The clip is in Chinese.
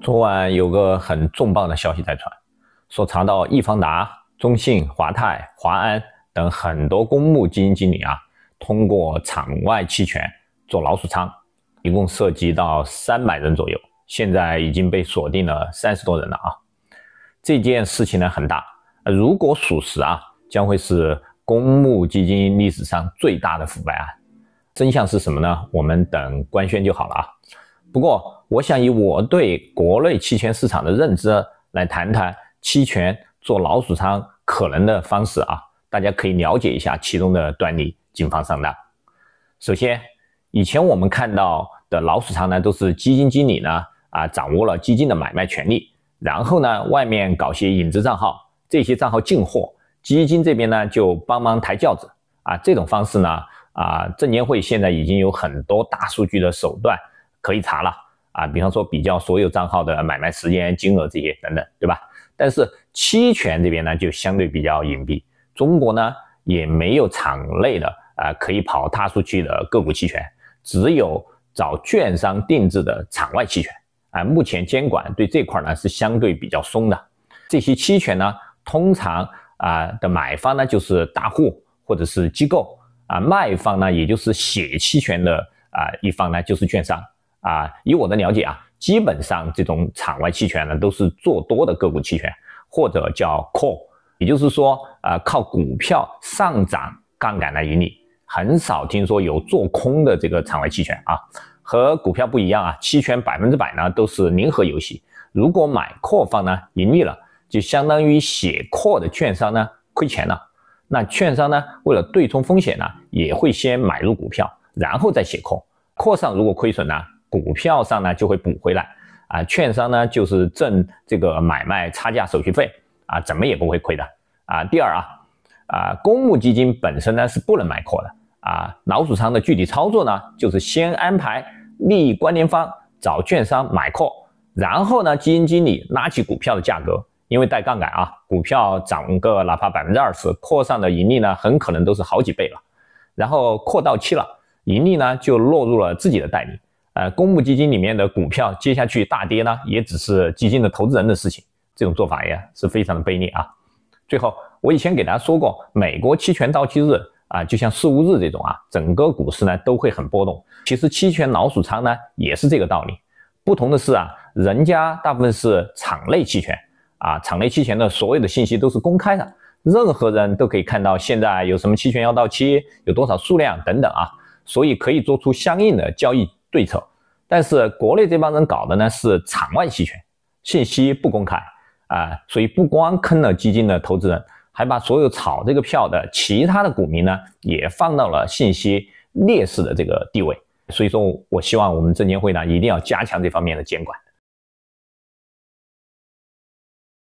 昨晚有个很重磅的消息在传，说查到易方达、中信、华泰、华安等很多公募基金经理啊，通过场外期权做老鼠仓，一共涉及到三百人左右，现在已经被锁定了三十多人了啊。这件事情呢很大，如果属实啊，将会是公募基金历史上最大的腐败案。真相是什么呢？我们等官宣就好了啊。不过，我想以我对国内期权市场的认知来谈谈期权做老鼠仓可能的方式啊，大家可以了解一下其中的端倪，谨防上当。首先，以前我们看到的老鼠仓呢，都是基金经理呢啊掌握了基金的买卖权利，然后呢外面搞些影子账号，这些账号进货，基金这边呢就帮忙抬轿子啊。这种方式呢啊，证监会现在已经有很多大数据的手段。可以查了啊，比方说比较所有账号的买卖时间、金额这些等等，对吧？但是期权这边呢就相对比较隐蔽，中国呢也没有场内的啊可以跑他出去的个股期权，只有找券商定制的场外期权啊。目前监管对这块呢是相对比较松的，这些期权呢通常啊的买方呢就是大户或者是机构啊，卖方呢也就是写期权的啊一方呢就是券商。啊，以我的了解啊，基本上这种场外期权呢，都是做多的个股期权，或者叫 call，也就是说，呃，靠股票上涨杠杆来盈利，很少听说有做空的这个场外期权啊。和股票不一样啊，期权百分之百呢都是零和游戏。如果买 call 方呢盈利了，就相当于写 call 的券商呢亏钱了。那券商呢，为了对冲风险呢，也会先买入股票，然后再写扩。call 上如果亏损呢？股票上呢就会补回来，啊，券商呢就是挣这个买卖差价手续费，啊，怎么也不会亏的，啊，第二啊，啊，公募基金本身呢是不能买扩的，啊，老鼠仓的具体操作呢就是先安排利益关联方找券商买扩，然后呢基金经理拉起股票的价格，因为带杠杆啊，股票涨个哪怕百分之二十，扩上的盈利呢很可能都是好几倍了，然后扩到期了，盈利呢就落入了自己的代理。呃，公募基金里面的股票接下去大跌呢，也只是基金的投资人的事情。这种做法呀，是非常的卑劣啊。最后，我以前给大家说过，美国期权到期日啊，就像四五日这种啊，整个股市呢都会很波动。其实期权老鼠仓呢也是这个道理，不同的是啊，人家大部分是场内期权啊，场内期权的所有的信息都是公开的，任何人都可以看到现在有什么期权要到期，有多少数量等等啊，所以可以做出相应的交易。对策，但是国内这帮人搞的呢是场外期权，信息不公开啊，所以不光坑了基金的投资人，还把所有炒这个票的其他的股民呢，也放到了信息劣势的这个地位。所以说我希望我们证监会呢，一定要加强这方面的监管。